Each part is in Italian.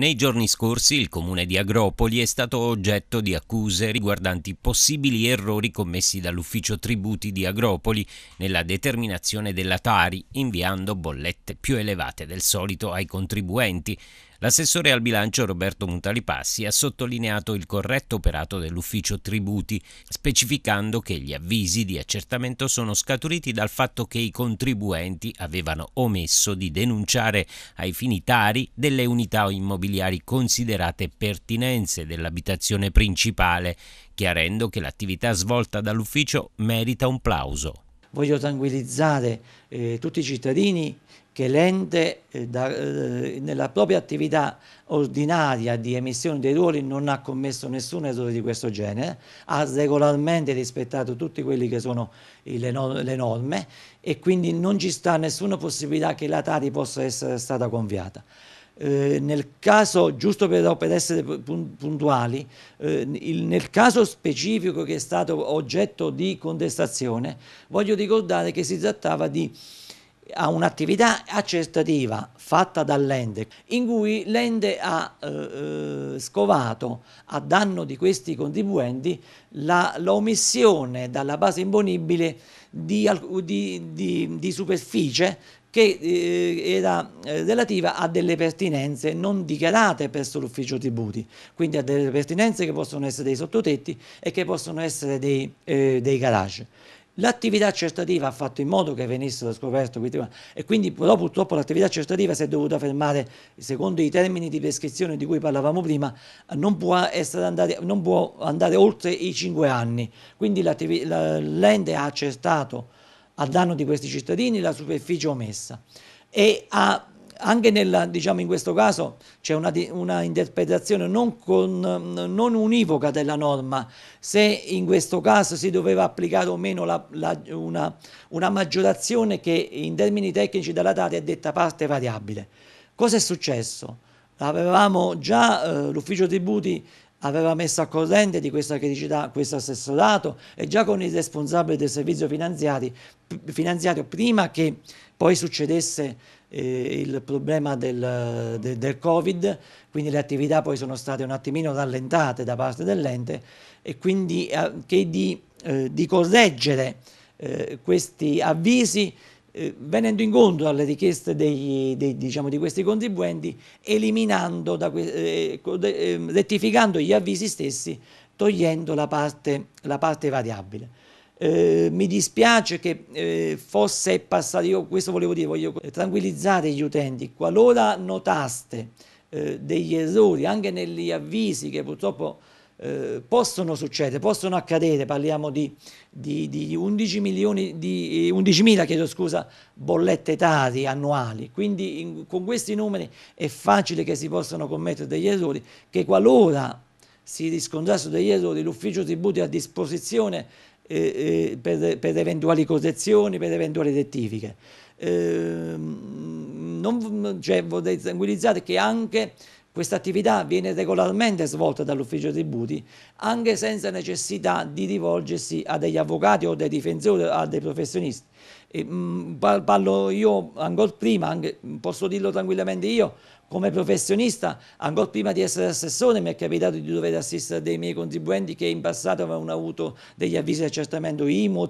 Nei giorni scorsi il comune di Agropoli è stato oggetto di accuse riguardanti possibili errori commessi dall'ufficio tributi di Agropoli nella determinazione della Tari, inviando bollette più elevate del solito ai contribuenti. L'assessore al bilancio Roberto Mutalipassi ha sottolineato il corretto operato dell'ufficio tributi, specificando che gli avvisi di accertamento sono scaturiti dal fatto che i contribuenti avevano omesso di denunciare ai finitari delle unità immobiliari considerate pertinenze dell'abitazione principale, chiarendo che l'attività svolta dall'ufficio merita un plauso voglio tranquillizzare eh, tutti i cittadini che l'ente eh, eh, nella propria attività ordinaria di emissione dei ruoli non ha commesso nessun errore di questo genere, ha regolarmente rispettato tutte quelle che sono le, no le norme e quindi non ci sta nessuna possibilità che la Tari possa essere stata conviata. Eh, nel caso, giusto per, per essere puntuali, eh, il, nel caso specifico che è stato oggetto di contestazione, voglio ricordare che si trattava di un'attività accertativa fatta dall'ente in cui l'ente ha eh, eh scovato a danno di questi contribuenti l'omissione dalla base imponibile di, di, di, di superficie che eh, era eh, relativa a delle pertinenze non dichiarate presso l'ufficio tributi, quindi a delle pertinenze che possono essere dei sottotetti e che possono essere dei, eh, dei garage. L'attività accertativa ha fatto in modo che venissero scoperte e quindi però purtroppo l'attività accertativa si è dovuta fermare secondo i termini di prescrizione di cui parlavamo prima, non può, andare, non può andare, oltre i 5 anni, quindi l'ente ha accertato a danno di questi cittadini la superficie omessa e a, anche nella, diciamo in questo caso c'è una, una, interpretazione non, con, non, univoca della norma, se in questo caso si doveva applicare o meno la, la, una, una maggiorazione che in termini tecnici della data è detta parte variabile. Cosa è successo? Avevamo già eh, l'ufficio tributi aveva messo a corrente di questa criticità questo assessorato e già con il responsabile del servizio finanziario prima che poi succedesse eh, il problema del, de, del, Covid, quindi le attività poi sono state un attimino rallentate da parte dell'ente e quindi eh, che di, eh, di correggere eh, questi avvisi eh, venendo incontro alle richieste dei, dei, diciamo, di questi contribuenti, eliminando, da, eh, ehm, rettificando gli avvisi stessi, togliendo la parte, la parte variabile. Eh, mi dispiace che eh, fosse passato, io questo volevo dire, voglio tranquillizzare gli utenti, qualora notaste eh, degli errori anche negli avvisi che purtroppo eh, possono succedere, possono accadere, parliamo di, di, di 11 milioni, di 11.000 eh, chiedo scusa, bollette tari annuali, quindi in, con questi numeri è facile che si possano commettere degli errori che qualora si riscontrassero degli errori l'ufficio tributi è a disposizione eh, eh, per, per, eventuali correzioni, per eventuali rettifiche. Ehm, non, cioè, vorrei tranquillizzare che anche questa attività viene regolarmente svolta dall'ufficio tributi anche senza necessità di rivolgersi a degli avvocati o dei difensori, o a dei professionisti. E, mh, mm, parlo io ancora prima, anche, posso dirlo tranquillamente io, come professionista, ancora prima di essere assessore mi è capitato di dover assistere dei miei contribuenti che in passato avevano avuto degli avvisi di accertamento IMU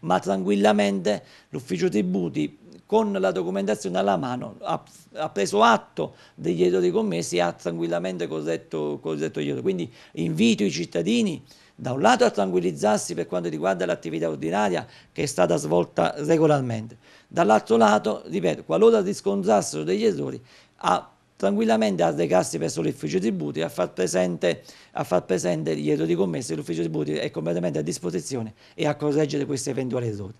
ma tranquillamente l'ufficio tributi con la documentazione alla mano, ha, ha preso atto degli errori commessi e ha tranquillamente corretto, corretto gli errori. Quindi invito i cittadini da un lato a tranquillizzarsi per quanto riguarda l'attività ordinaria che è stata svolta regolarmente, dall'altro lato, ripeto, qualora riscontrassero degli errori, a tranquillamente a recarsi presso l'ufficio tributi a far presente, a far presente gli errori commessi l'ufficio tributi è completamente a disposizione e a correggere questi eventuali errori.